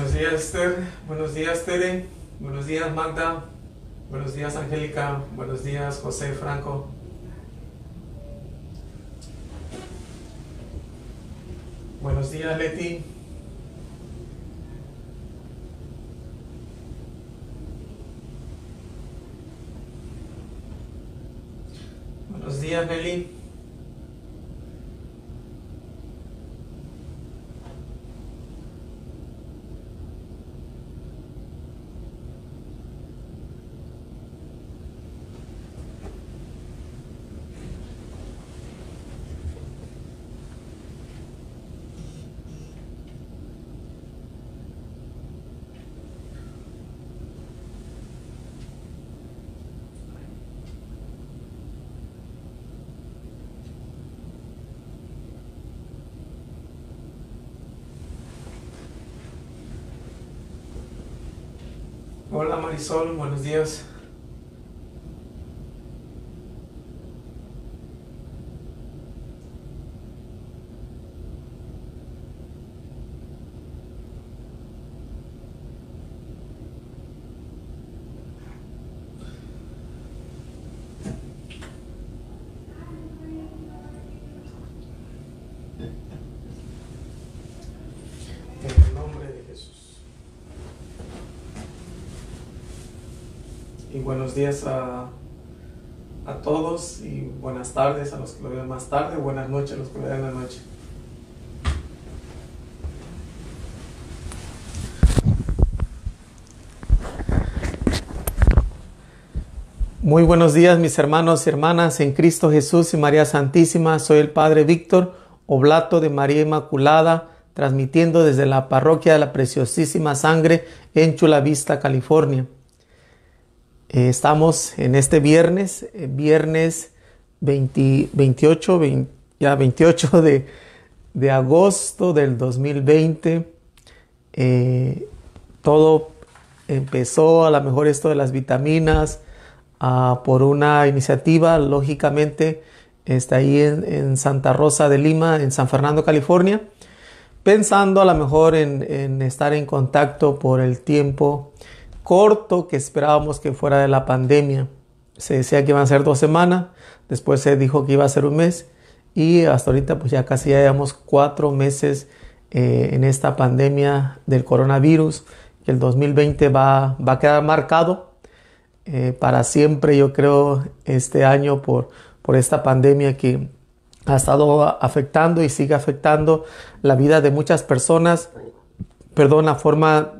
Buenos días, Ter. Buenos días, Tere. Buenos días, Magda. Buenos días, Angélica. Buenos días, José Franco. Buenos días, Leti. Buenos días, Nelly. Marisol, buenos días. buenos días a, todos y buenas tardes a los que lo vean más tarde, buenas noches a los que lo vean la noche. Muy buenos días mis hermanos y hermanas en Cristo Jesús y María Santísima. Soy el Padre Víctor Oblato de María Inmaculada, transmitiendo desde la parroquia de la Preciosísima Sangre en Chula Vista, California. Eh, estamos en este viernes, eh, viernes 28, ya 28 de, agosto del 2020. Eh, todo empezó, a lo mejor esto de las vitaminas, ah, por una iniciativa, lógicamente, está ahí en, Santa Rosa de Lima, en San Fernando, California, pensando a lo mejor en estar en contacto por el tiempo corto que esperábamos que fuera de la pandemia. Se decía que iban a ser dos semanas, después se dijo que iba a ser un mes y hasta ahorita pues ya casi ya llevamos cuatro meses eh, en esta pandemia del coronavirus que el 2020 va, va a quedar marcado eh, para siempre yo creo este año por, por esta pandemia que ha estado afectando y sigue afectando la vida de muchas personas, perdón, la forma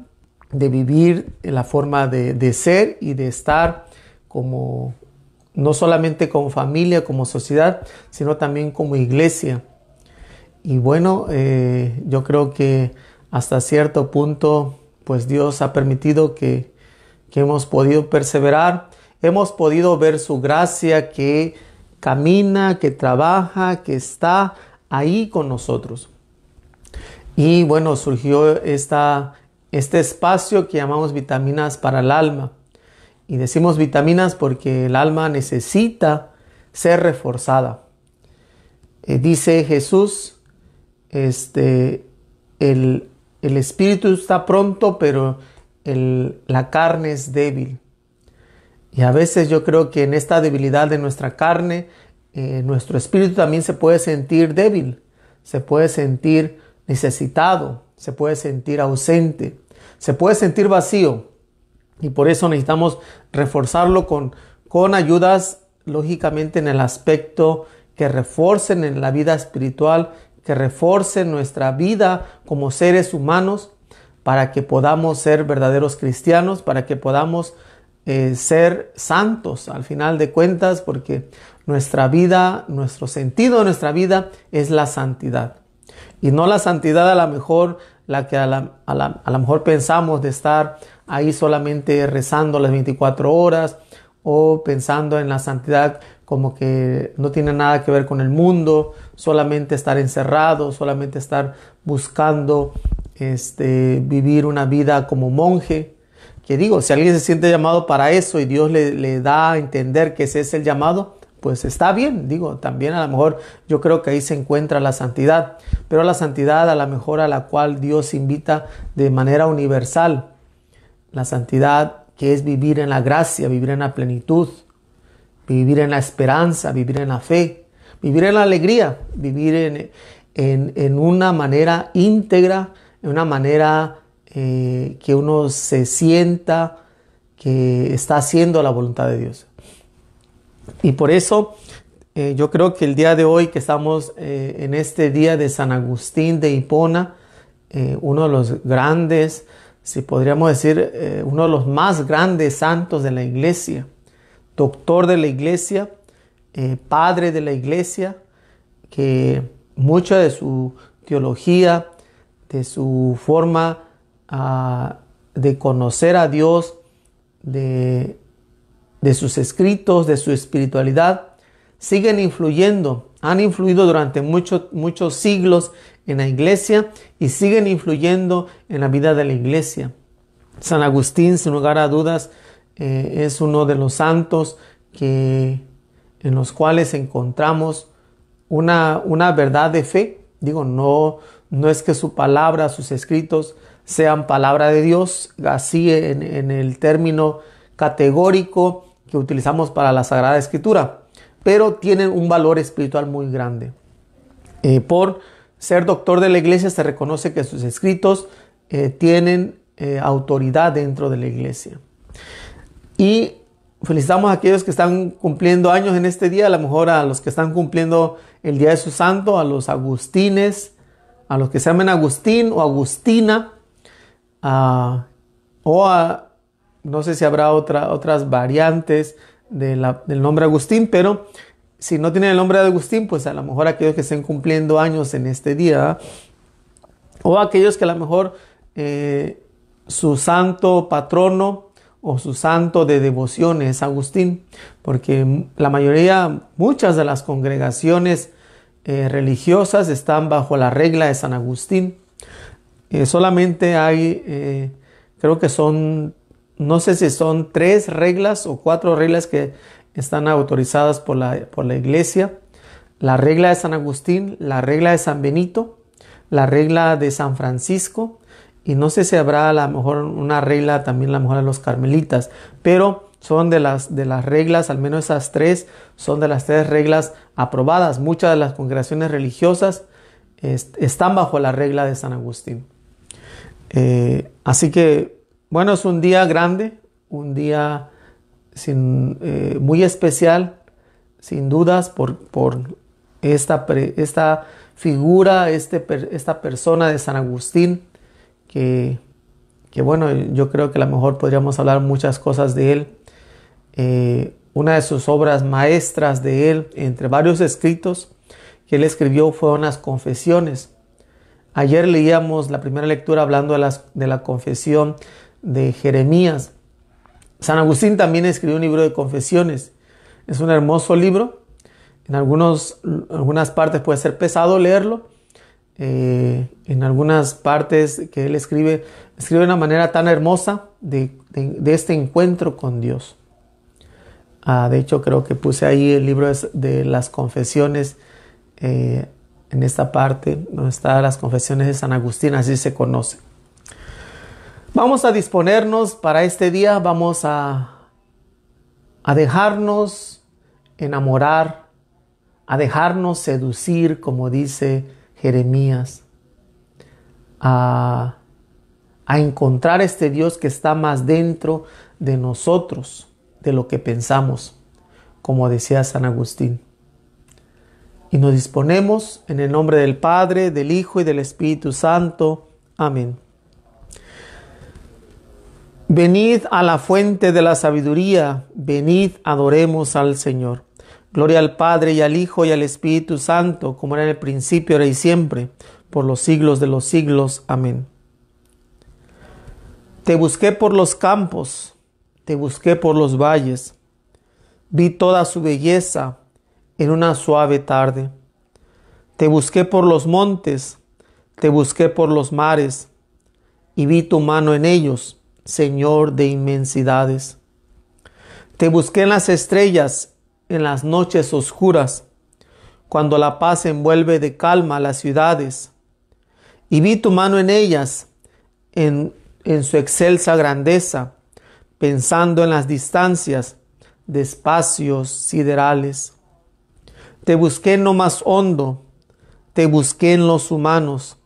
de vivir la forma de, ser y de estar como no solamente como familia, como sociedad, sino también como iglesia. Y bueno, eh, yo creo que hasta cierto punto, pues Dios ha permitido que, que hemos podido perseverar, hemos podido ver su gracia que camina, que trabaja, que está ahí con nosotros. Y bueno, surgió esta, este espacio que llamamos vitaminas para el alma. Y decimos vitaminas porque el alma necesita ser reforzada. Eh, dice Jesús, este, el, espíritu está pronto, pero la carne es débil. Y a veces yo creo que en esta debilidad de nuestra carne, eh, nuestro espíritu también se puede sentir débil, se puede sentir necesitado, se puede sentir ausente, se puede sentir vacío. Y por eso necesitamos reforzarlo con, con ayudas, lógicamente, en el aspecto que reforcen en la vida espiritual, que refuercen nuestra vida como seres humanos, para que podamos ser verdaderos cristianos, para que podamos eh, ser santos al final de cuentas, porque nuestra vida, nuestro sentido de nuestra vida es la santidad. Y no la santidad a la mejor, la que a la, mejor pensamos de estar ahí solamente rezando las 24 horas o pensando en la santidad como que no tiene nada que ver con el mundo, solamente estar encerrado, solamente estar buscando este, vivir una vida como monje. Que digo, si alguien se siente llamado para eso y Dios le, le da a entender que ese es el llamado, pues está bien, digo, también a lo mejor yo creo que ahí se encuentra la santidad, pero la santidad a lo mejor a la cual Dios invita de manera universal, la santidad que es vivir en la gracia, vivir en la plenitud, vivir en la esperanza, vivir en la fe, vivir en la alegría, vivir en, una manera íntegra, en una manera eh, que uno se sienta que está haciendo la voluntad de Dios. Y por eso eh, yo creo que el día de hoy que estamos eh, en este día de San Agustín de Hipona, eh, uno de los grandes, si podríamos decir, uno de los más grandes santos de la iglesia, doctor de la iglesia, padre de la iglesia, que mucha de su teología, de su forma ah, de conocer a Dios, de de sus escritos, de su espiritualidad, siguen influyendo, han influido durante muchos siglos en la iglesia y siguen influyendo en la vida de la iglesia. San Agustín, sin lugar a dudas, eh, es uno de los santos que, en los cuales encontramos una, una verdad de fe. Digo, no, no es que su palabra, sus escritos sean palabra de Dios, así en el término categórico, que utilizamos para la Sagrada Escritura, pero tienen un valor espiritual muy grande. Eh, por ser doctor de la iglesia se reconoce que sus escritos eh, tienen eh, autoridad dentro de la iglesia. Y felicitamos a aquellos que están cumpliendo años en este día, a lo mejor a los que están cumpliendo el día de su santo, a los agustines, a los que se llaman Agustín o Agustina, ah, o a no sé si habrá otras variantes del nombre Agustín, pero si no tienen el nombre de Agustín, pues a lo mejor aquellos que estén cumpliendo años en este día, o aquellos que a lo mejor eh, su santo patrono o su santo de devoción es Agustín, porque la mayoría, muchas de las congregaciones eh, religiosas están bajo la regla de San Agustín. Eh, solamente hay, creo que son no sé si son tres reglas o cuatro reglas que están autorizadas por la, por la iglesia. La regla de San Agustín, la regla de San Benito, la regla de San Francisco y no sé si habrá a lo mejor una regla también a lo mejor de los carmelitas, pero son de las, de las reglas, al menos esas tres, son de las tres reglas aprobadas. Muchas de las congregaciones religiosas están bajo la regla de San Agustín. Eh, así que bueno, es un día grande, un día eh, muy especial, sin dudas, por, esta, esta figura, este, esta persona de San Agustín, que, bueno, yo creo que a lo mejor podríamos hablar muchas cosas de él. Eh, una de sus obras maestras de él, entre varios escritos que él escribió, fueron las confesiones. Ayer leíamos la primera lectura hablando de, las, de la confesión de Jeremías. San Agustín también escribió un libro de confesiones. Es un hermoso libro. En algunos, algunas partes puede ser pesado leerlo. Eh, en algunas partes que él escribe, escribe de una manera tan hermosa de, este encuentro con Dios. Ah, de hecho, creo que puse ahí el libro de las confesiones eh, en esta parte, donde están las confesiones de San Agustín, así se conoce. Vamos a disponernos para este día, vamos a, a dejarnos enamorar, a dejarnos seducir, como dice Jeremías, a, a encontrar este Dios que está más dentro de nosotros, de lo que pensamos, como decía San Agustín. Y nos disponemos en el nombre del Padre, del Hijo y del Espíritu Santo. Amén. Venid a la fuente de la sabiduría, venid, adoremos al Señor. Gloria al Padre y al Hijo y al Espíritu Santo, como era en el principio, era y siempre, por los siglos de los siglos. Amén. Te busqué por los campos, te busqué por los valles, vi toda su belleza en una suave tarde. Te busqué por los montes, te busqué por los mares, y vi tu mano en ellos Señor de inmensidades. Te busqué en las estrellas, en las noches oscuras, cuando la paz envuelve de calma las ciudades, y vi tu mano en ellas, en, su excelsa grandeza, pensando en las distancias de espacios siderales. Te busqué en lo más hondo, te busqué en los humanos,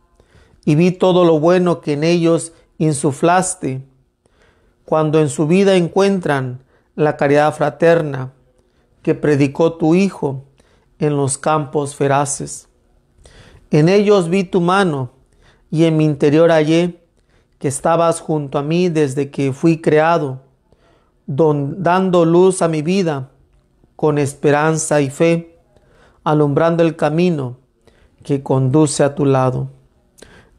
y vi todo lo bueno que en ellos insuflaste cuando en su vida encuentran la caridad fraterna que predicó tu Hijo en los campos feraces. En ellos vi tu mano y en mi interior hallé que estabas junto a mí desde que fui creado, dando luz a mi vida con esperanza y fe, alumbrando el camino que conduce a tu lado.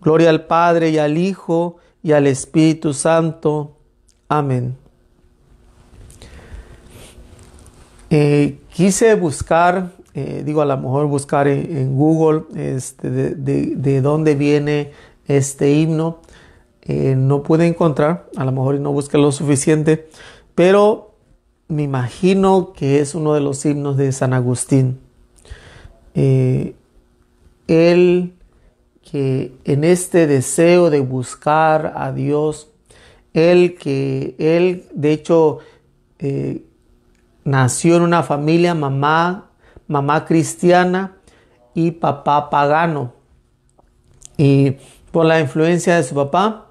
Gloria al Padre y al Hijo y al Espíritu Santo Amén. Eh, quise buscar, eh, digo a lo mejor buscar en, Google este, de, dónde viene este himno. Eh, no pude encontrar, a lo mejor no busqué lo suficiente, pero me imagino que es uno de los himnos de San Agustín. él que en este deseo de buscar a Dios, él que él, de hecho, eh, nació en una familia, mamá, mamá cristiana y papá pagano. Y por la influencia de su papá,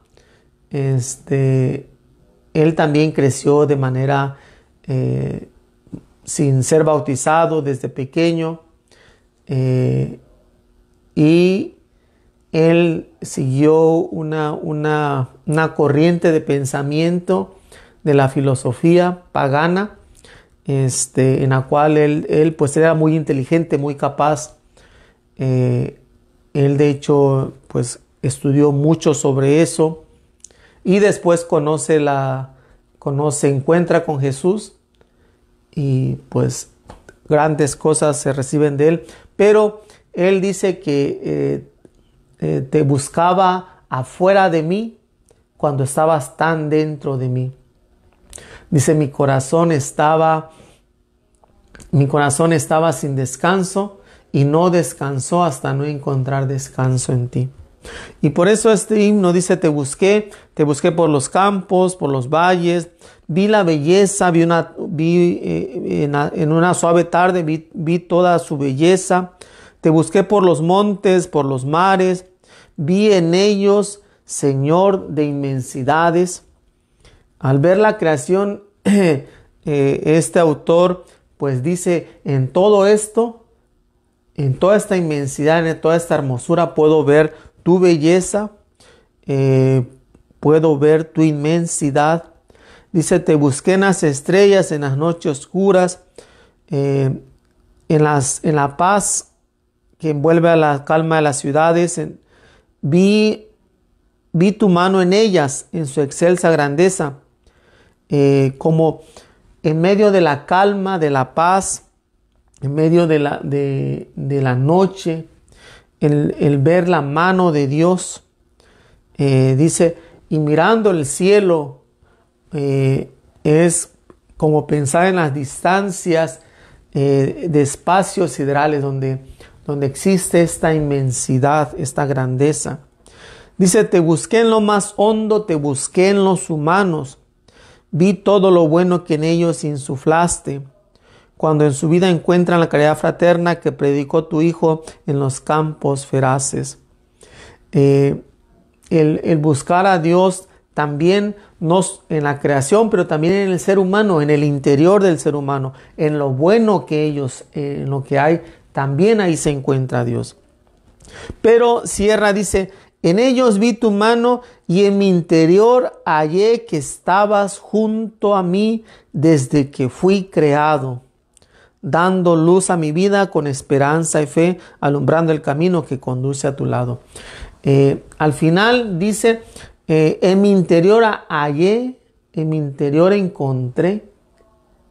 este, él también creció de manera eh, sin ser bautizado desde pequeño. Eh, y él siguió una, una, corriente de pensamiento de la filosofía pagana, este, en la cual él, pues era muy inteligente, muy capaz. Eh, él de hecho pues estudió mucho sobre eso y después conoce la, conoce, encuentra con Jesús y pues grandes cosas se reciben de él. Pero él dice que eh, eh, te buscaba afuera de mí cuando estabas tan dentro de mí. Dice, mi corazón estaba, mi corazón estaba sin descanso y no descansó hasta no encontrar descanso en ti. Y por eso este himno dice, te busqué, te busqué por los campos, por los valles, vi la belleza, vi, una, eh, en, una suave tarde, vi toda su belleza, te busqué por los montes, por los mares, Vi en ellos, Señor, de inmensidades. Al ver la creación, eh, este autor pues dice, en todo esto, en toda esta inmensidad, en toda esta hermosura, puedo ver tu belleza, eh, puedo ver tu inmensidad. Dice, te busqué en las estrellas, en las noches oscuras, eh, en, las, en la paz que envuelve a la calma de las ciudades, en, vi, tu mano en ellas, en su excelsa grandeza, eh, como en medio de la calma, de la paz, en medio de la, noche, el, ver la mano de Dios. Eh, dice, y mirando el cielo, eh, es como pensar en las distancias de espacios siderales donde donde existe esta inmensidad, esta grandeza. Dice, te busqué en lo más hondo, te busqué en los humanos, vi todo lo bueno que en ellos insuflaste. Cuando en su vida encuentran la caridad fraterna que predicó tu Hijo en los campos feraces. Eh, el, buscar a Dios también nos, en la creación, pero también en el ser humano, en el interior del ser humano, en lo bueno que ellos, eh, en lo que hay también ahí se encuentra Dios. Pero Sierra dice, en ellos vi tu mano y en mi interior hallé que estabas junto a mí desde que fui creado, dando luz a mi vida con esperanza y fe, alumbrando el camino que conduce a tu lado. Eh, al final dice, eh, en mi interior hallé, en mi interior encontré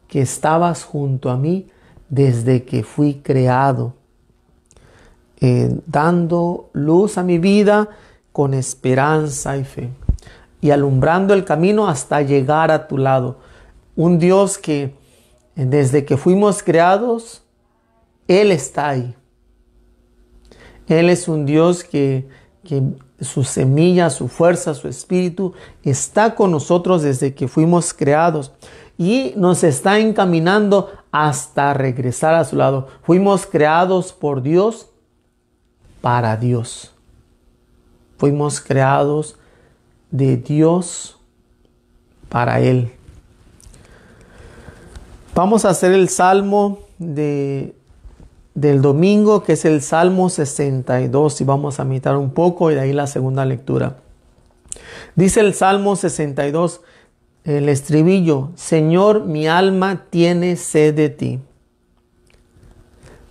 que estabas junto a mí desde que fui creado, eh, dando luz a mi vida con esperanza y fe y alumbrando el camino hasta llegar a tu lado. Un Dios que desde que fuimos creados, Él está ahí. Él es un Dios que, que su semilla, su fuerza, su espíritu está con nosotros desde que fuimos creados y nos está encaminando hasta regresar a su lado. Fuimos creados por Dios para Dios. Fuimos creados de Dios para Él. Vamos a hacer el salmo del domingo, que es el Salmo 62, y vamos a meditar un poco y de ahí la segunda lectura. Dice el Salmo 62, el estribillo, Señor, mi alma tiene sed de ti.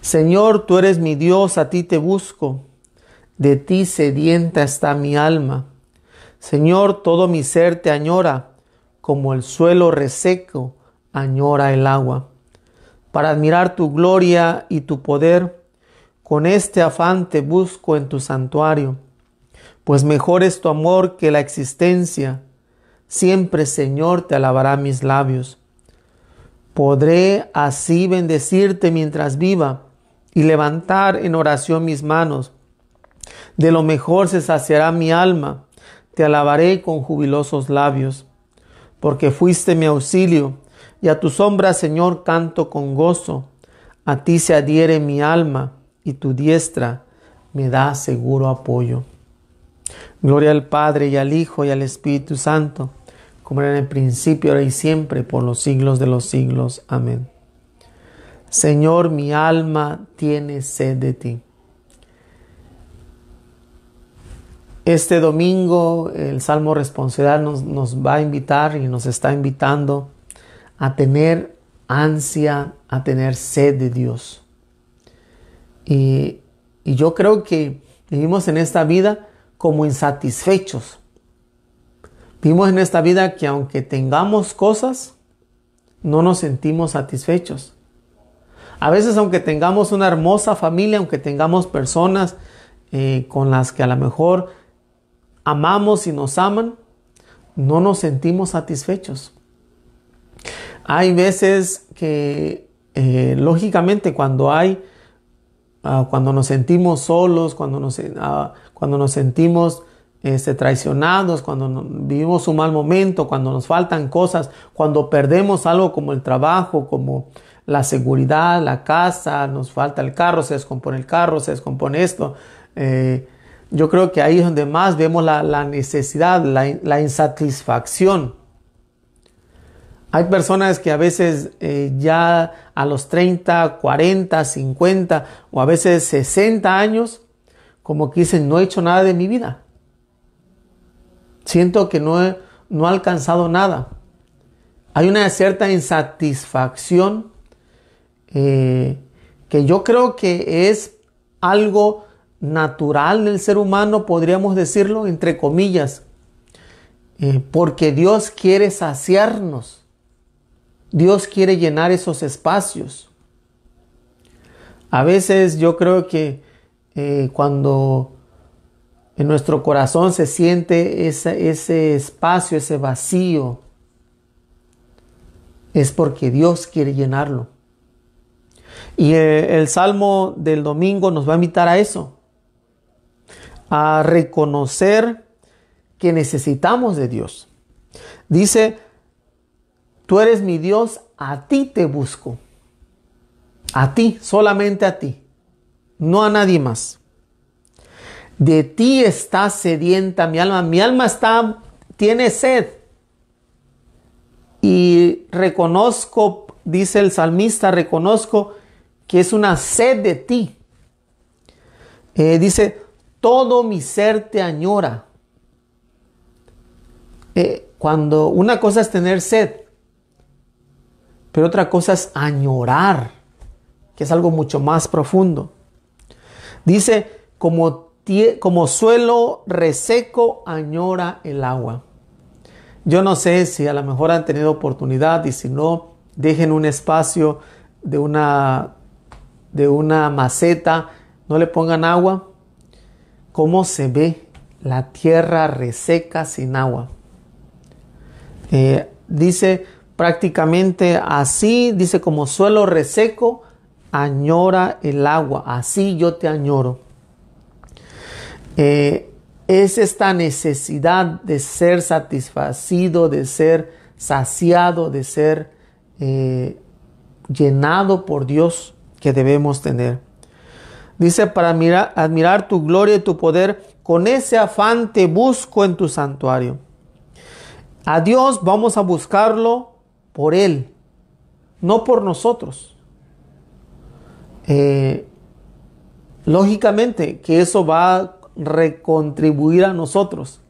Señor, tú eres mi Dios, a ti te busco. De ti sedienta está mi alma. Señor, todo mi ser te añora, como el suelo reseco añora el agua. Para admirar tu gloria y tu poder, con este afán te busco en tu santuario, pues mejor es tu amor que la existencia Siempre, Señor, te alabará mis labios. Podré así bendecirte mientras viva y levantar en oración mis manos. De lo mejor se saciará mi alma. Te alabaré con jubilosos labios, porque fuiste mi auxilio, y a tu sombra, Señor, canto con gozo. A ti se adhiere mi alma, y tu diestra me da seguro apoyo. Gloria al Padre y al Hijo y al Espíritu Santo como era en el principio, ahora y siempre, por los siglos de los siglos. Amén. Señor, mi alma tiene sed de ti. Este domingo el Salmo Responsorial nos, nos va a invitar y nos está invitando a tener ansia, a tener sed de Dios. y yo creo que vivimos en esta vida como insatisfechos Vimos en esta vida que aunque tengamos cosas, no nos sentimos satisfechos. A veces aunque tengamos una hermosa familia, aunque tengamos personas eh, con las que a lo mejor amamos y nos aman, no nos sentimos satisfechos. Hay veces que, eh, lógicamente, cuando hay, ah, cuando nos sentimos solos, cuando nos, ah, cuando nos sentimos este, traicionados, cuando vivimos un mal momento, cuando nos faltan cosas, cuando perdemos algo como el trabajo, como la seguridad, la casa, nos falta el carro, se descompone el carro, se descompone esto. Eh, yo creo que ahí es donde más vemos la, necesidad, la, insatisfacción. Hay personas que a veces eh, ya a los 30, 40, 50 o a veces 60 años, como que dicen, no he hecho nada de mi vida. Siento que no he, no alcanzado nada. Hay una cierta insatisfacción eh, que yo creo que es algo natural del ser humano, podríamos decirlo, entre comillas, eh, porque Dios quiere saciarnos. Dios quiere llenar esos espacios. A veces yo creo que eh, cuando en nuestro corazón se siente ese, espacio, ese vacío. Es porque Dios quiere llenarlo. Y eh, el Salmo del domingo nos va a invitar a eso, a reconocer que necesitamos de Dios. Dice, tú eres mi Dios, a ti te busco. A ti, solamente a ti, no a nadie más. De ti está sedienta mi alma. Mi alma está, tiene sed. Y reconozco, dice el salmista, reconozco que es una sed de ti. Eh, dice, todo mi ser te añora. Eh, cuando una cosa es tener sed, pero otra cosa es añorar, que es algo mucho más profundo. Dice, como como suelo reseco añora el agua. Yo no sé si a lo mejor han tenido oportunidad y si no, dejen un espacio de una, de una maceta, no le pongan agua. ¿Cómo se ve la tierra reseca sin agua? Eh, dice prácticamente así, dice como suelo reseco, añora el agua, así yo te añoro. Eh, es esta necesidad de ser satisfacido, de ser saciado, de ser eh, llenado por Dios que debemos tener. Dice, para mirar, admirar tu gloria y tu poder, con ese afán te busco en tu santuario. A Dios vamos a buscarlo por Él, no por nosotros. Eh, lógicamente que eso va recontribuir a nosotros.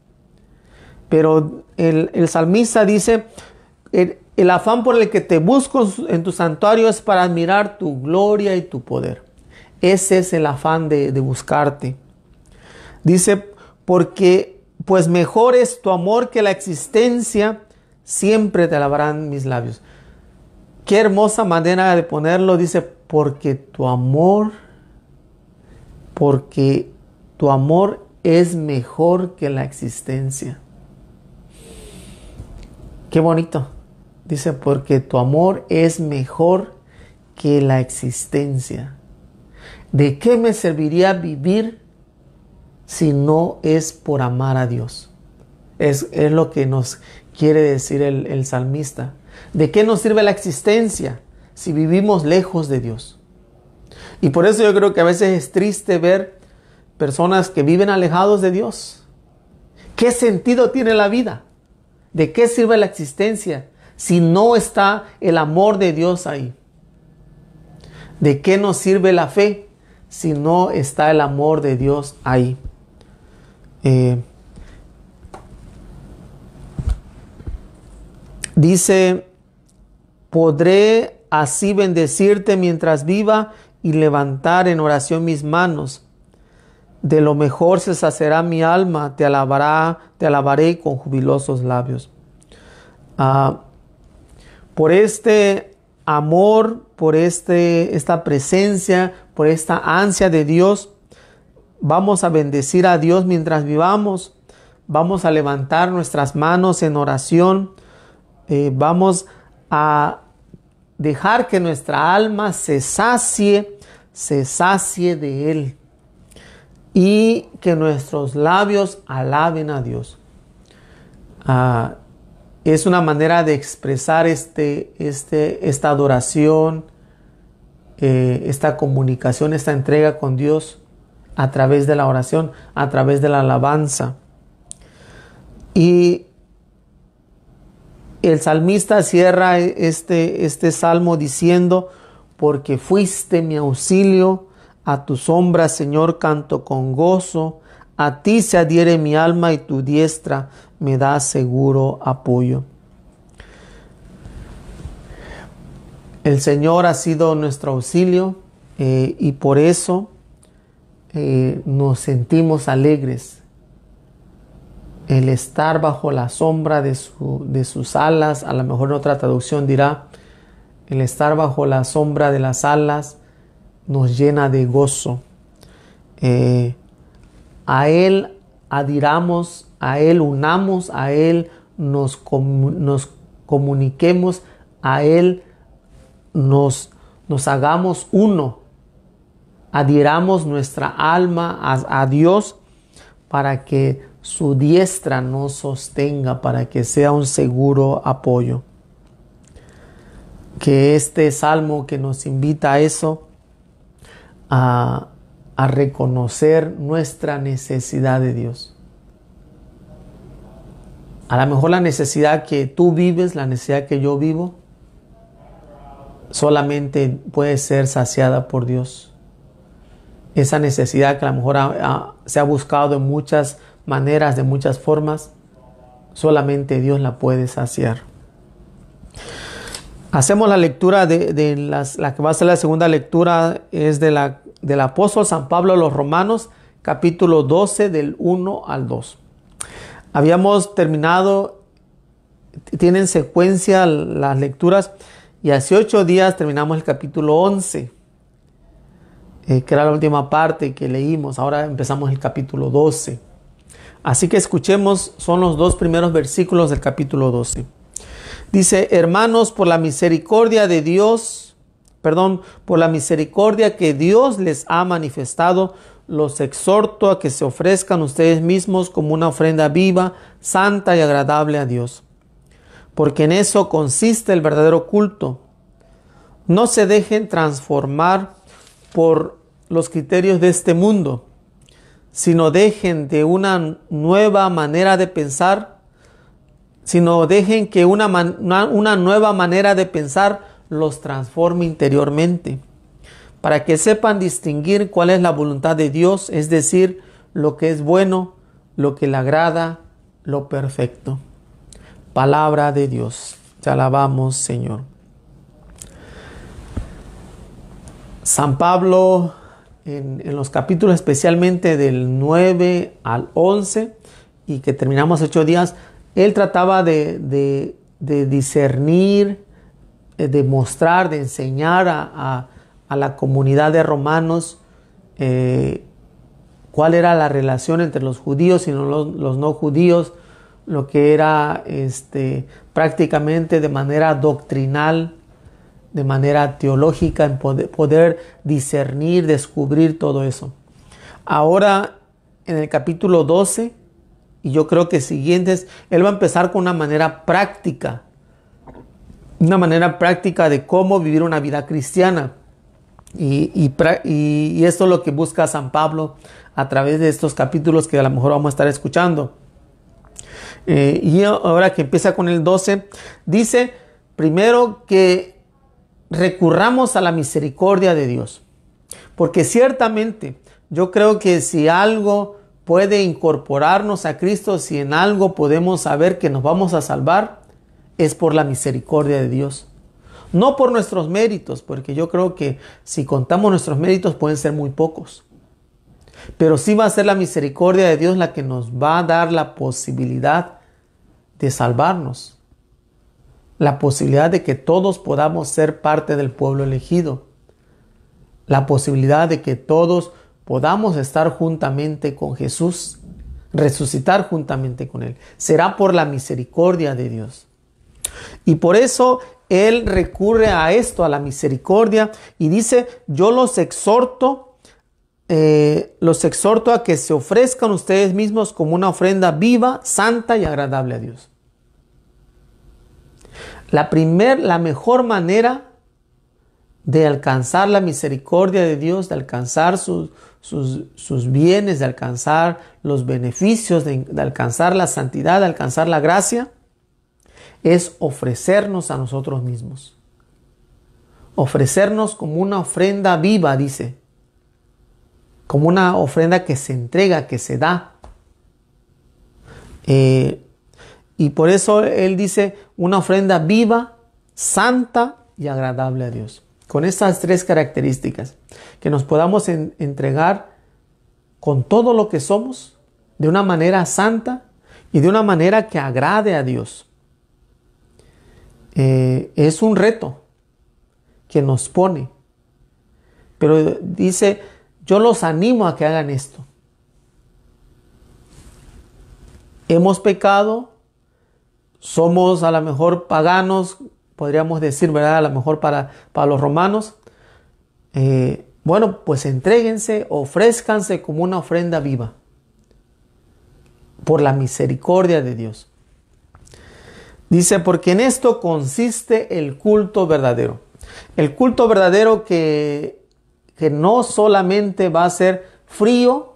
Pero el, salmista dice, el, afán por el que te busco en tu santuario es para admirar tu gloria y tu poder. Ese es el afán de, buscarte. Dice, porque pues mejor es tu amor que la existencia, siempre te alabarán mis labios. Qué hermosa manera de ponerlo, dice, porque tu amor, porque tu amor es mejor que la existencia. Qué bonito. Dice, porque tu amor es mejor que la existencia. ¿De qué me serviría vivir si no es por amar a Dios? Es, es lo que nos quiere decir el, el salmista. ¿De qué nos sirve la existencia si vivimos lejos de Dios? Y por eso yo creo que a veces es triste ver personas que viven alejados de Dios. ¿Qué sentido tiene la vida? ¿De qué sirve la existencia si no está el amor de Dios ahí? ¿De qué nos sirve la fe si no está el amor de Dios ahí? Eh, dice, podré así bendecirte mientras viva y levantar en oración mis manos de lo mejor se sacerá mi alma, te alabará, te alabaré con jubilosos labios. Ah, por este amor, por este, esta presencia, por esta ansia de Dios, vamos a bendecir a Dios mientras vivamos, vamos a levantar nuestras manos en oración, eh, vamos a dejar que nuestra alma se sacie, se sacie de Él y que nuestros labios alaben a Dios. Ah, es una manera de expresar este, este, esta adoración, eh, esta comunicación, esta entrega con Dios a través de la oración, a través de la alabanza. Y el salmista cierra este, este salmo diciendo, porque fuiste mi auxilio, a tu sombra, Señor, canto con gozo. A ti se adhiere mi alma y tu diestra me da seguro apoyo. El Señor ha sido nuestro auxilio eh, y por eso eh, nos sentimos alegres. El estar bajo la sombra de, de sus alas, a lo mejor en otra traducción dirá, el estar bajo la sombra de las alas nos llena de gozo. Eh, a Él adiramos, a Él unamos, a Él nos, nos comuniquemos, a Él nos, nos hagamos uno. Adiramos nuestra alma a, a Dios para que su diestra nos sostenga, para que sea un seguro apoyo. Que este salmo que nos invita a eso, a, reconocer nuestra necesidad de Dios. A lo mejor la necesidad que tú vives, la necesidad que yo vivo, solamente puede ser saciada por Dios. Esa necesidad que a lo mejor se ha buscado de muchas maneras, de muchas formas, solamente Dios la puede saciar. Hacemos la lectura de, la que va a ser la segunda lectura, es del apóstol San Pablo a los Romanos, capítulo 12, del 1 al 2. Habíamos terminado, tienen secuencia las lecturas, y hace ocho días terminamos el capítulo 11, eh, que era la última parte que leímos. Ahora empezamos el capítulo 12. Así que escuchemos, son los dos primeros versículos del capítulo 12. Dice, hermanos, por la misericordia de Dios, perdón, por la misericordia que Dios les ha manifestado, los exhorto a que se ofrezcan ustedes mismos como una ofrenda viva, santa y agradable a Dios. Porque en eso consiste el verdadero culto. No se dejen transformar por los criterios de este mundo, sino dejen de una nueva manera de pensar sino dejen que una, una, nueva manera de pensar los transforme interiormente, para que sepan distinguir cuál es la voluntad de Dios, es decir, lo que es bueno, lo que le agrada, lo perfecto. Palabra de Dios. Te alabamos, Señor. San Pablo, en, en, los capítulos especialmente del 9 al 11, y que terminamos ocho días, él trataba de, discernir, eh, de mostrar, de enseñar a, la comunidad de romanos eh, cuál era la relación entre los judíos y los, no judíos, lo que era este, prácticamente de manera doctrinal, de manera teológica, en poder discernir, descubrir todo eso. Ahora, en el capítulo 12, y yo creo que siguientes, él va a empezar con una manera práctica, una manera práctica de cómo vivir una vida cristiana. Y, y, esto es lo que busca San Pablo a través de estos capítulos que a lo mejor vamos a estar escuchando. Eh, y ahora que empieza con el 12, dice primero que recurramos a la misericordia de Dios. Porque ciertamente yo creo que si algo puede incorporarnos a Cristo, si en algo podemos saber que nos vamos a salvar, es por la misericordia de Dios. No por nuestros méritos, porque yo creo que si contamos nuestros méritos pueden ser muy pocos. Pero sí va a ser la misericordia de Dios la que nos va a dar la posibilidad de salvarnos. La posibilidad de que todos podamos ser parte del pueblo elegido. La posibilidad de que todos podamos estar juntamente con Jesús, resucitar juntamente con Él. Será por la misericordia de Dios. Y por eso Él recurre a esto, a la misericordia, y dice, yo los exhorto eh, los exhorto a que se ofrezcan ustedes mismos como una ofrenda viva, santa y agradable a Dios. La primer, la mejor manera de alcanzar la misericordia de Dios, de alcanzar su, sus, bienes, de alcanzar los beneficios, de, alcanzar la santidad, de alcanzar la gracia, es ofrecernos a nosotros mismos. Ofrecernos como una ofrenda viva, dice. Como una ofrenda que se entrega, que se da. Eh, y por eso él dice una ofrenda viva, santa y agradable a Dios con estas tres características, que nos podamos entregar con todo lo que somos, de una manera santa y de una manera que agrade a Dios. Eh, es un reto que nos pone, pero dice, yo los animo a que hagan esto. Hemos pecado, somos a lo mejor paganos podríamos decir, ¿verdad? A lo mejor para, para los romanos. Eh, bueno, pues entréguense, ofrézcanse como una ofrenda viva por la misericordia de Dios. Dice, porque en esto consiste el culto verdadero. El culto verdadero que, que no solamente va a ser frío,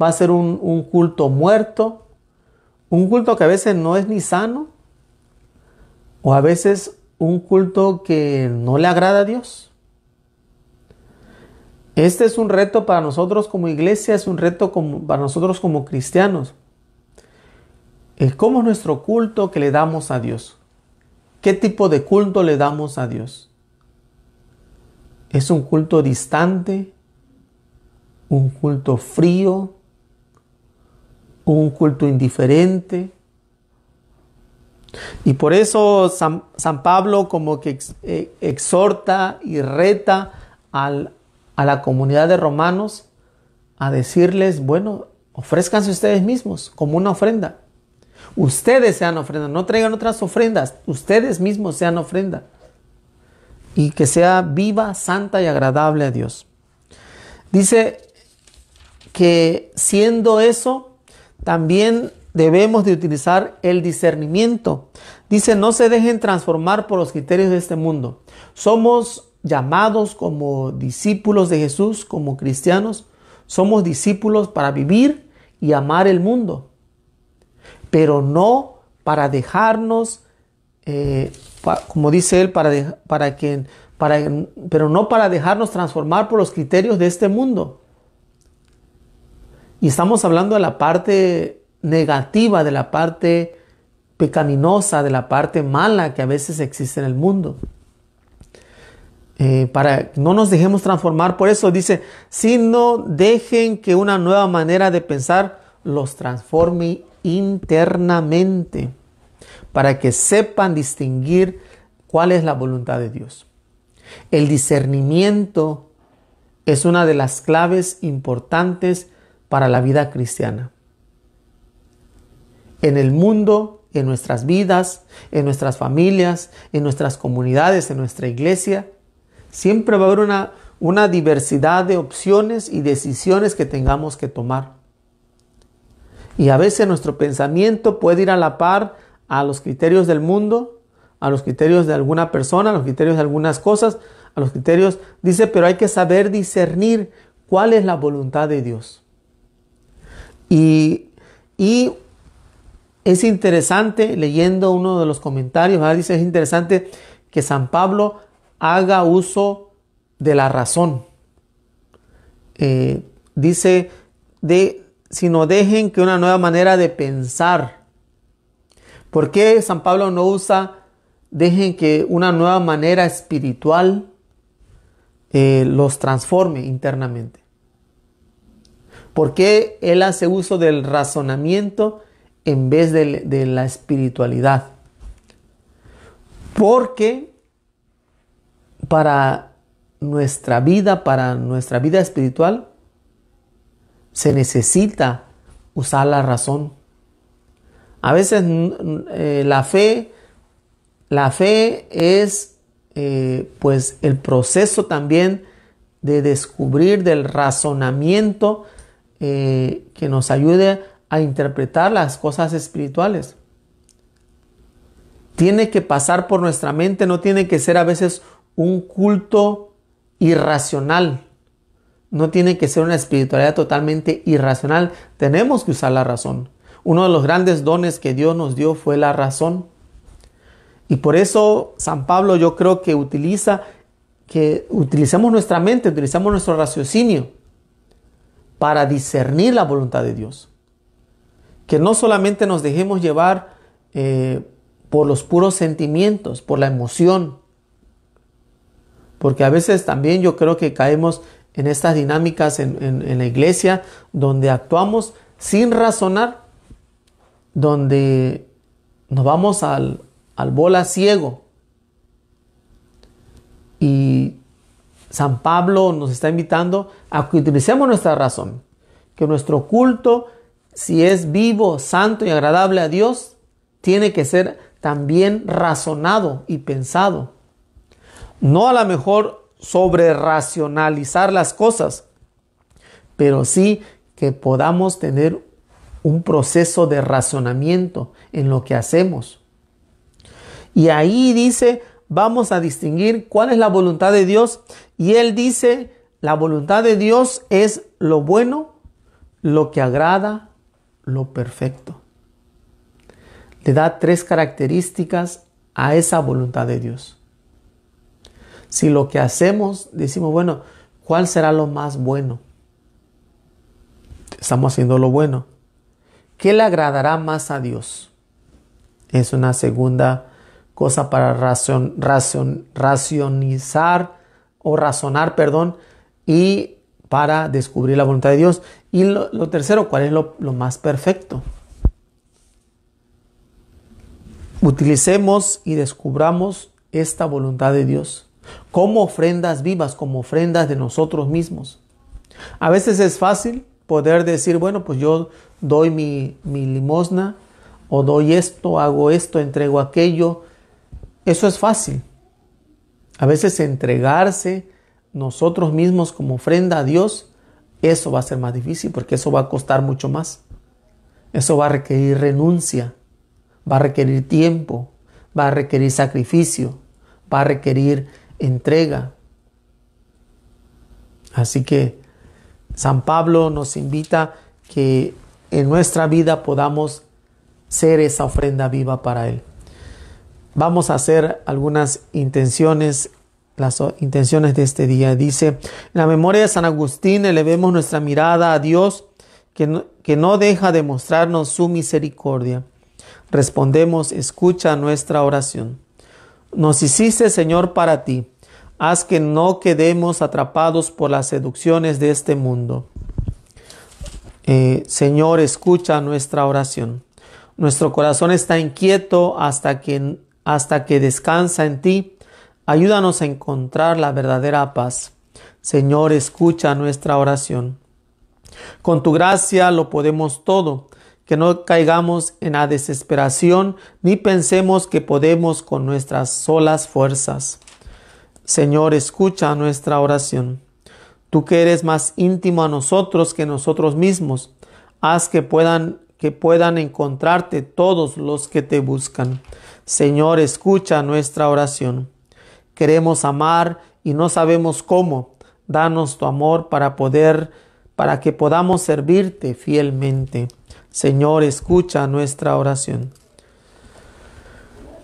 va a ser un culto muerto, un culto que a veces no es ni sano, o a veces un culto que no le agrada a Dios. Este es un reto para nosotros como iglesia, es un reto para nosotros como cristianos. cómo es nuestro culto que le damos a Dios. ¿Qué tipo de culto le damos a Dios? ¿Es un culto distante? ¿Un culto frío? ¿Un culto indiferente? Y por eso San, Pablo como que eh, exhorta y reta a la comunidad de romanos a decirles, bueno, ofrézcanse ustedes mismos como una ofrenda. Ustedes sean ofrenda, no traigan otras ofrendas, ustedes mismos sean ofrenda. Y que sea viva, santa y agradable a Dios. Dice que siendo eso, también debemos de utilizar el discernimiento. Dice, no se dejen transformar por los criterios de este mundo. Somos llamados como discípulos de Jesús, como cristianos. Somos discípulos para vivir y amar el mundo, pero no para dejarnos, eh, como dice él, para, para para, pero no para dejarnos transformar por los criterios de este mundo. Y estamos hablando de la parte negativa, de la parte pecaminosa, de la parte mala que a veces existe en el mundo. Eh, para no nos dejemos transformar por eso, dice, sino dejen que una nueva manera de pensar los transforme internamente, para que sepan distinguir cuál es la voluntad de Dios. El discernimiento es una de las claves importantes para la vida cristiana en el mundo, en nuestras vidas, en nuestras familias, en nuestras comunidades, en nuestra iglesia. Siempre va a haber una, una diversidad de opciones y decisiones que tengamos que tomar. Y a veces nuestro pensamiento puede ir a la par a los criterios del mundo, a los criterios de alguna persona, a los criterios de algunas cosas, a los criterios, dice, pero hay que saber discernir cuál es la voluntad de Dios. Y, y es interesante, leyendo uno de los comentarios, dice, es interesante que San Pablo haga uso de la razón. Eh, dice, de, no dejen que una nueva manera de pensar. ¿Por qué San Pablo no usa, dejen que una nueva manera espiritual eh, los transforme internamente? ¿Por qué él hace uso del razonamiento en vez de, la espiritualidad. Porque para nuestra vida, para nuestra vida espiritual, se necesita usar la razón. A veces eh, la fe, la fe es eh, pues el proceso también de descubrir del razonamiento eh, que nos ayude a interpretar las cosas espirituales. Tiene que pasar por nuestra mente, no tiene que ser a veces un culto irracional. No tiene que ser una espiritualidad totalmente irracional. Tenemos que usar la razón. Uno de los grandes dones que Dios nos dio fue la razón. Y por eso San Pablo yo creo que utiliza que utilicemos nuestra mente, utilizamos nuestro raciocinio para discernir la voluntad de Dios que no solamente nos dejemos llevar eh, por los puros sentimientos, por la emoción, porque a veces también yo creo que caemos en estas dinámicas en, la iglesia donde actuamos sin razonar, donde nos vamos al, al bola ciego. Y San Pablo nos está invitando a que utilicemos nuestra razón, que nuestro culto si es vivo, santo y agradable a Dios, tiene que ser también razonado y pensado. No a lo mejor sobre racionalizar las cosas, pero sí que podamos tener un proceso de razonamiento en lo que hacemos. Y ahí dice, vamos a distinguir cuál es la voluntad de Dios. Y él dice, la voluntad de Dios es lo bueno, lo que agrada lo perfecto. Le da tres características a esa voluntad de Dios. Si lo que hacemos, decimos, bueno, ¿cuál será lo más bueno? Estamos haciendo lo bueno. ¿Qué le agradará más a Dios? Es una segunda cosa para racionizar o razonar, perdón, y para descubrir la voluntad de Dios. Y lo, tercero, ¿cuál es lo, más perfecto? Utilicemos y descubramos esta voluntad de Dios como ofrendas vivas, como ofrendas de nosotros mismos. A veces es fácil poder decir, bueno, pues yo doy mi, limosna, o doy esto, hago esto, entrego aquello. Eso es fácil. A veces entregarse nosotros mismos como ofrenda a Dios, eso va a ser más difícil porque eso va a costar mucho más. Eso va a requerir renuncia, va a requerir tiempo, va a requerir sacrificio, va a requerir entrega. Así que San Pablo nos invita que en nuestra vida podamos ser esa ofrenda viva para Él. Vamos a hacer algunas intenciones las intenciones de este día. Dice, en la memoria de San Agustín elevemos nuestra mirada a Dios que no, que no deja de mostrarnos su misericordia. Respondemos, escucha nuestra oración. Nos hiciste, Señor, para ti. Haz que no quedemos atrapados por las seducciones de este mundo. Eh, Señor, escucha nuestra oración. Nuestro corazón está inquieto hasta que, hasta que descansa en ti Ayúdanos a encontrar la verdadera paz. Señor, escucha nuestra oración. Con tu gracia lo podemos todo, que no caigamos en la desesperación ni pensemos que podemos con nuestras solas fuerzas. Señor, escucha nuestra oración. Tú que eres más íntimo a nosotros que nosotros mismos, haz que puedan que puedan encontrarte todos los que te buscan. Señor, escucha nuestra oración queremos amar y no sabemos cómo. Danos tu amor para poder, para que podamos servirte fielmente. Señor, escucha nuestra oración.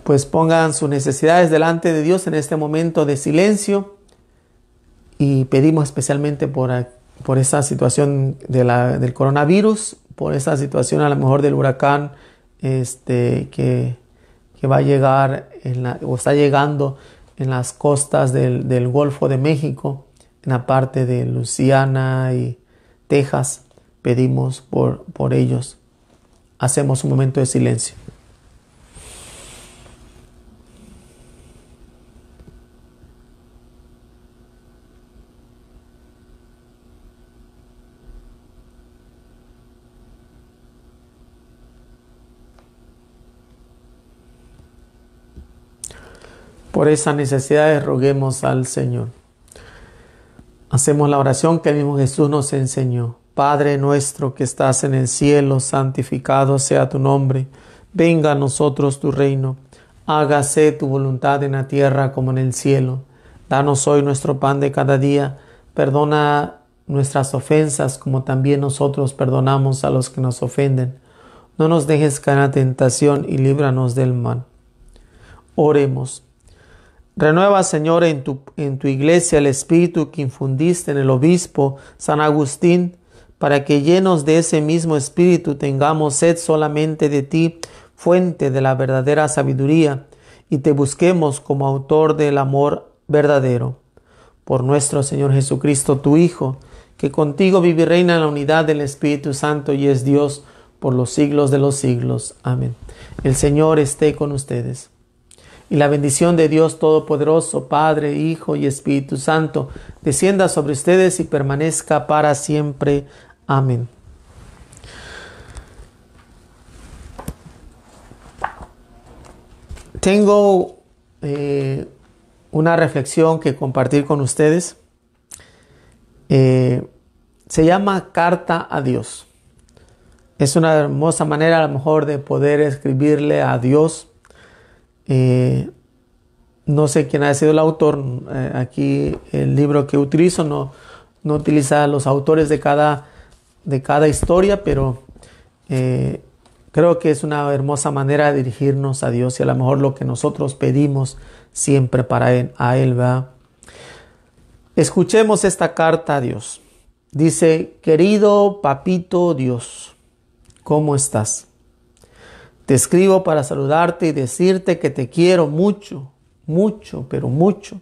Pues pongan sus necesidades delante de Dios en este momento de silencio y pedimos especialmente por, por esa situación del coronavirus, por esa situación a lo mejor del huracán este, que, va a llegar o está llegando en las costas del, Golfo de México, en la parte de Luisiana y Texas. Pedimos por, por ellos. Hacemos un momento de silencio. Por esas necesidades roguemos al Señor. Hacemos la oración que el mismo Jesús nos enseñó. Padre nuestro que estás en el cielo, santificado sea tu nombre. Venga a nosotros tu reino. Hágase tu voluntad en la tierra como en el cielo. Danos hoy nuestro pan de cada día. Perdona nuestras ofensas como también nosotros perdonamos a los que nos ofenden. No nos dejes caer en tentación y líbranos del mal. Oremos. Renueva, Señor, en tu, en tu iglesia el espíritu que infundiste en el obispo San Agustín, para que llenos de ese mismo espíritu tengamos sed solamente de ti, fuente de la verdadera sabiduría, y te busquemos como autor del amor verdadero. Por nuestro Señor Jesucristo, tu Hijo, que contigo vive y reina la unidad del Espíritu Santo y es Dios por los siglos de los siglos. Amén. El Señor esté con ustedes. Y la bendición de Dios Todopoderoso, Padre, Hijo y Espíritu Santo, descienda sobre ustedes y permanezca para siempre. Amén. Tengo eh, una reflexión que compartir con ustedes. Eh, se llama Carta a Dios. Es una hermosa manera a lo mejor de poder escribirle a Dios eh, no sé quién ha sido el autor. Eh, aquí el libro que utilizo no, no utiliza los autores de cada, de cada historia, pero eh, creo que es una hermosa manera de dirigirnos a Dios y a lo mejor lo que nosotros pedimos siempre para él, a Él va. Escuchemos esta carta a Dios. Dice, querido papito Dios, ¿cómo estás? Te escribo para saludarte y decirte que te quiero mucho, mucho, pero mucho.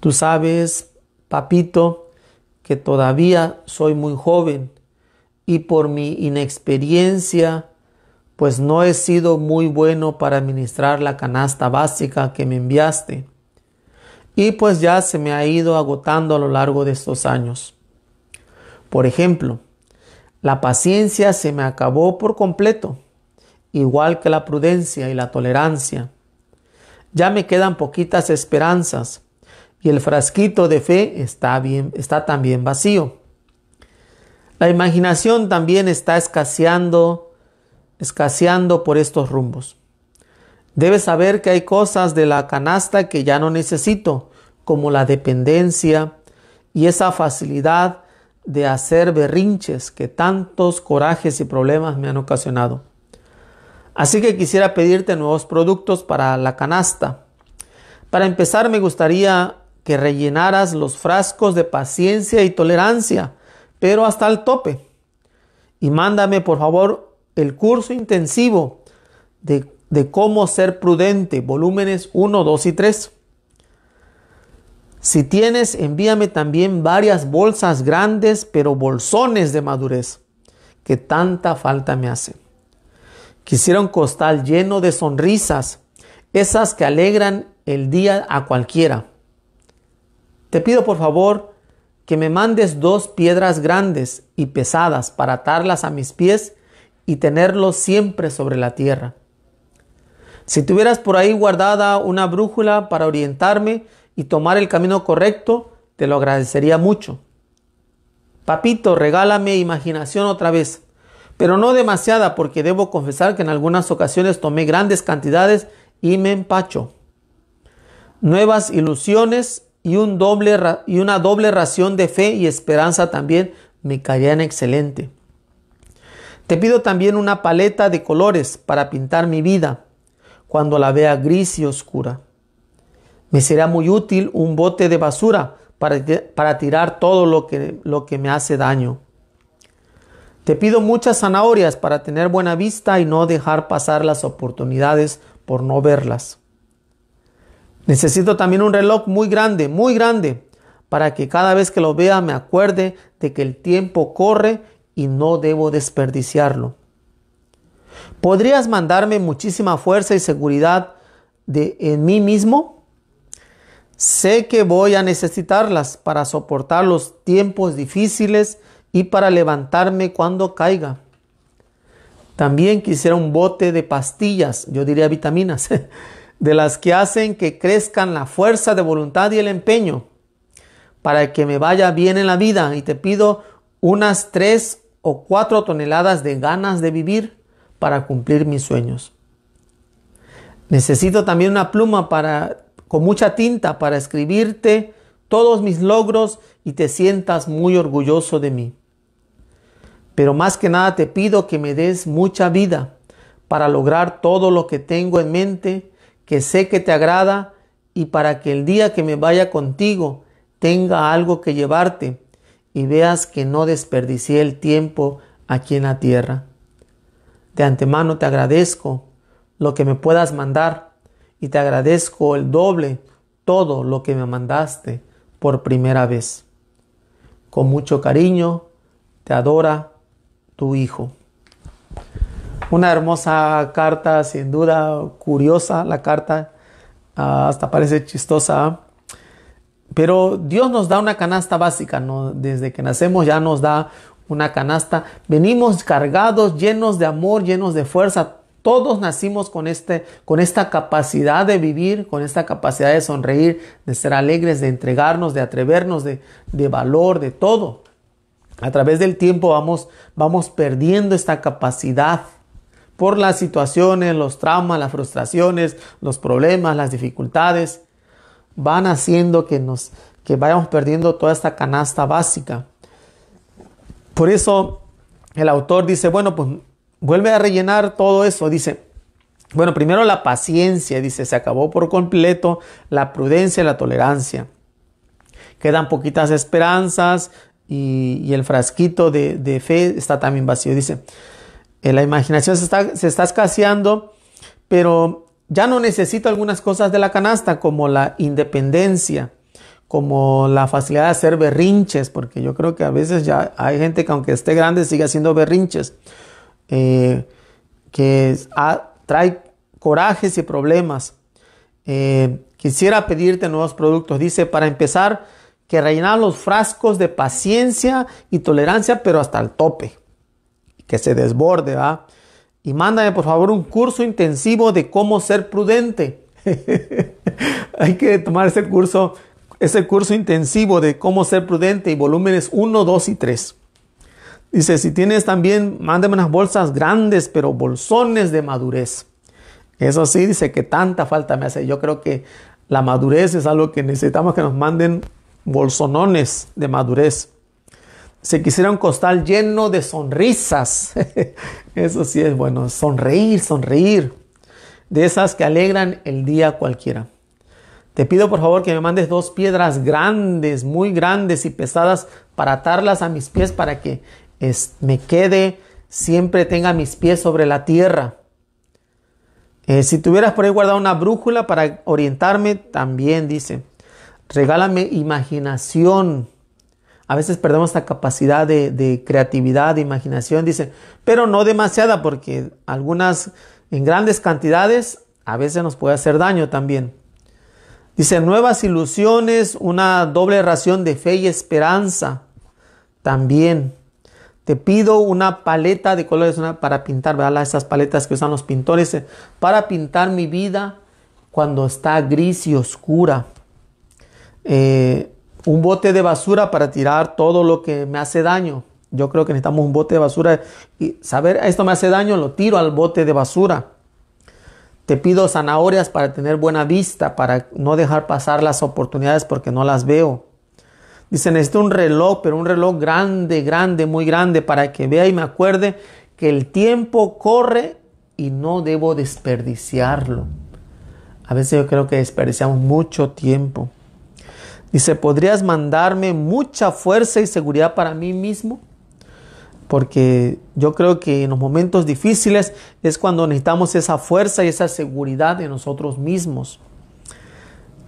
Tú sabes, papito, que todavía soy muy joven y por mi inexperiencia, pues no he sido muy bueno para administrar la canasta básica que me enviaste. Y pues ya se me ha ido agotando a lo largo de estos años. Por ejemplo, la paciencia se me acabó por completo igual que la prudencia y la tolerancia. Ya me quedan poquitas esperanzas y el frasquito de fe está, bien, está también vacío. La imaginación también está escaseando, escaseando por estos rumbos. Debes saber que hay cosas de la canasta que ya no necesito, como la dependencia y esa facilidad de hacer berrinches que tantos corajes y problemas me han ocasionado. Así que quisiera pedirte nuevos productos para la canasta. Para empezar, me gustaría que rellenaras los frascos de paciencia y tolerancia, pero hasta el tope. Y mándame, por favor, el curso intensivo de, cómo ser prudente, volúmenes 1, 2 y 3. Si tienes, envíame también varias bolsas grandes, pero bolsones de madurez, que tanta falta me hace. Quisiera un costal lleno de sonrisas, esas que alegran el día a cualquiera. Te pido por favor que me mandes dos piedras grandes y pesadas para atarlas a mis pies y tenerlos siempre sobre la tierra. Si tuvieras por ahí guardada una brújula para orientarme y tomar el camino correcto, te lo agradecería mucho. Papito, regálame imaginación otra vez pero no demasiada porque debo confesar que en algunas ocasiones tomé grandes cantidades y me empacho. Nuevas ilusiones y, una doble ración de fe y esperanza también me caían excelente. Te pido también una paleta de colores para pintar mi vida cuando la vea gris y oscura. Me será muy útil un bote de basura para, para tirar todo lo que, lo que me hace daño. Te pido muchas zanahorias para tener buena vista y no dejar pasar las oportunidades por no verlas. Necesito también un reloj muy grande, muy grande, para que cada vez que lo vea me acuerde de que el tiempo corre y no debo desperdiciarlo. ¿Podrías mandarme muchísima fuerza y seguridad de en mí mismo? Sé que voy a necesitarlas para soportar los tiempos difíciles y para levantarme cuando caiga. También quisiera un bote de pastillas, yo diría vitaminas, de las que hacen que crezcan la fuerza de voluntad y el empeño, para que me vaya bien en la vida. Y te pido unas tres o cuatro toneladas de ganas de vivir para cumplir mis sueños. Necesito también una pluma para, con mucha tinta para escribirte todos mis logros y te sientas muy orgulloso de mí. Pero más que nada te pido que me des mucha vida para lograr todo lo que tengo en mente, que sé que te agrada, y para que el día que me vaya contigo tenga algo que llevarte y veas que no desperdicié el tiempo aquí en la tierra. De antemano te agradezco lo que me puedas mandar y te agradezco el doble todo lo que me mandaste por primera vez. Con mucho cariño, te adora tu hijo. Una hermosa carta, sin duda curiosa, la carta ah, hasta parece chistosa. Pero Dios nos da una canasta básica, ¿no? desde que nacemos ya nos da una canasta. Venimos cargados, llenos de amor, llenos de fuerza. Todos nacimos con, este, con esta capacidad de vivir, con esta capacidad de sonreír, de ser alegres, de entregarnos, de atrevernos, de, de valor, de todo. A través del tiempo vamos, vamos perdiendo esta capacidad por las situaciones, los traumas, las frustraciones, los problemas, las dificultades, van haciendo que nos que vayamos perdiendo toda esta canasta básica. Por eso el autor dice, bueno, pues vuelve a rellenar todo eso, dice, bueno, primero la paciencia, dice, se acabó por completo la prudencia y la tolerancia. Quedan poquitas esperanzas, y, el frasquito de, fe está también vacío. Dice, eh, la imaginación se está, escaseando, pero ya no necesito algunas cosas de la canasta, como la independencia, como la facilidad de hacer berrinches, porque yo creo que a veces ya hay gente que aunque esté grande sigue haciendo berrinches, eh, que ah, trae corajes y problemas. Eh, quisiera pedirte nuevos productos. Dice, para empezar, que rellenar los frascos de paciencia y tolerancia, pero hasta el tope. Que se desborde, ¿va? Y mándame por favor un curso intensivo de cómo ser prudente. Hay que tomar ese curso, ese curso intensivo de cómo ser prudente y volúmenes 1, 2 y 3. Dice, si tienes también, mándame unas bolsas grandes, pero bolsones de madurez. Eso sí, dice que tanta falta me hace. Yo creo que la madurez es algo que necesitamos que nos manden bolsonones de madurez. Se quisiera un costal lleno de sonrisas. Eso sí es bueno, sonreír, sonreír. De esas que alegran el día cualquiera. Te pido por favor que me mandes dos piedras grandes, muy grandes y pesadas para atarlas a mis pies para que me quede, siempre tenga mis pies sobre la tierra. Eh, si tuvieras por ahí guardado una brújula para orientarme, también dice regálame imaginación. A veces perdemos la capacidad de, creatividad, de imaginación, dice, pero no demasiada porque algunas en grandes cantidades a veces nos puede hacer daño también. Dice, nuevas ilusiones, una doble ración de fe y esperanza también. Te pido una paleta de colores para pintar, ¿verdad? Esas paletas que usan los pintores, para pintar mi vida cuando está gris y oscura. Eh, un bote de basura para tirar todo lo que me hace daño. Yo creo que necesitamos un bote de basura y saber esto me hace daño, lo tiro al bote de basura. Te pido zanahorias para tener buena vista, para no dejar pasar las oportunidades porque no las veo. Dice, necesito un reloj, pero un reloj grande, grande, muy grande, para que vea y me acuerde que el tiempo corre y no debo desperdiciarlo. A veces yo creo que desperdiciamos mucho tiempo. Dice, ¿podrías mandarme mucha fuerza y seguridad para mí mismo? Porque yo creo que en los momentos difíciles es cuando necesitamos esa fuerza y esa seguridad de nosotros mismos.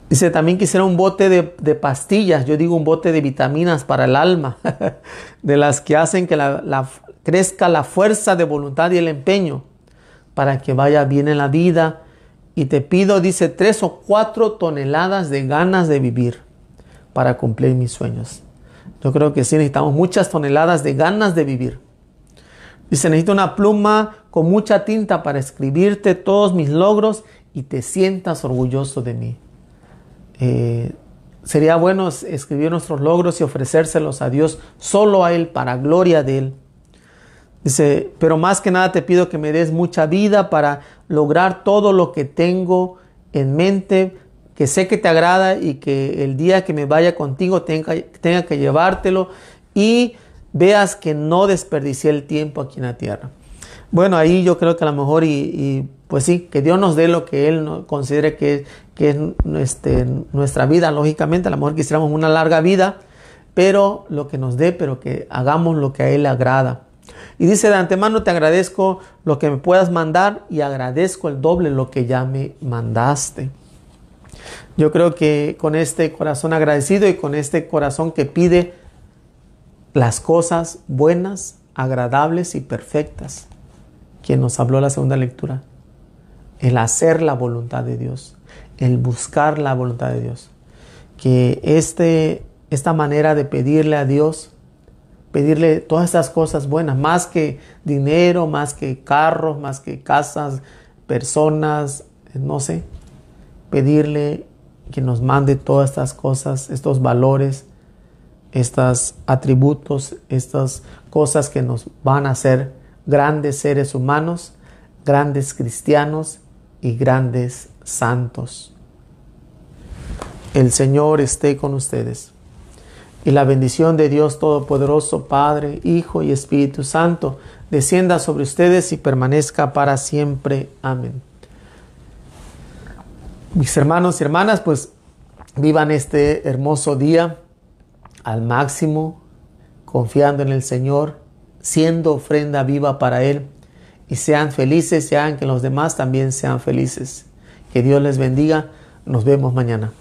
Dice, también quisiera un bote de, pastillas, yo digo un bote de vitaminas para el alma, de las que hacen que la, crezca la fuerza de voluntad y el empeño para que vaya bien en la vida. Y te pido, dice, tres o cuatro toneladas de ganas de vivir para cumplir mis sueños. Yo creo que sí necesitamos muchas toneladas de ganas de vivir. Dice, necesito una pluma con mucha tinta para escribirte todos mis logros y te sientas orgulloso de mí. Eh, sería bueno escribir nuestros logros y ofrecérselos a Dios, solo a Él, para gloria de Él. Dice, pero más que nada te pido que me des mucha vida para lograr todo lo que tengo en mente, que sé que te agrada y que el día que me vaya contigo tenga, tenga que llevártelo y veas que no desperdicié el tiempo aquí en la tierra. Bueno, ahí yo creo que a lo mejor y, pues sí, que Dios nos dé lo que Él considere que, que es este, nuestra vida. Lógicamente, a lo mejor quisiéramos una larga vida, pero lo que nos dé, pero que hagamos lo que a Él le agrada. Y dice, de antemano te agradezco lo que me puedas mandar y agradezco el doble lo que ya me mandaste. Yo creo que con este corazón agradecido y con este corazón que pide las cosas buenas, agradables y perfectas, quien nos habló la segunda lectura, el hacer la voluntad de Dios, el buscar la voluntad de Dios, que este, esta manera de pedirle a Dios, pedirle todas estas cosas buenas, más que dinero, más que carros, más que casas, personas, no sé, pedirle que nos mande todas estas cosas, estos valores, estos atributos, estas cosas que nos van a hacer grandes seres humanos, grandes cristianos y grandes santos. El Señor esté con ustedes. Y la bendición de Dios Todopoderoso, Padre, Hijo y Espíritu Santo, descienda sobre ustedes y permanezca para siempre. Amén mis hermanos y hermanas, pues vivan este hermoso día al máximo, confiando en el Señor, siendo ofrenda viva para Él y sean felices sean hagan que los demás también sean felices. Que Dios les bendiga. Nos vemos mañana.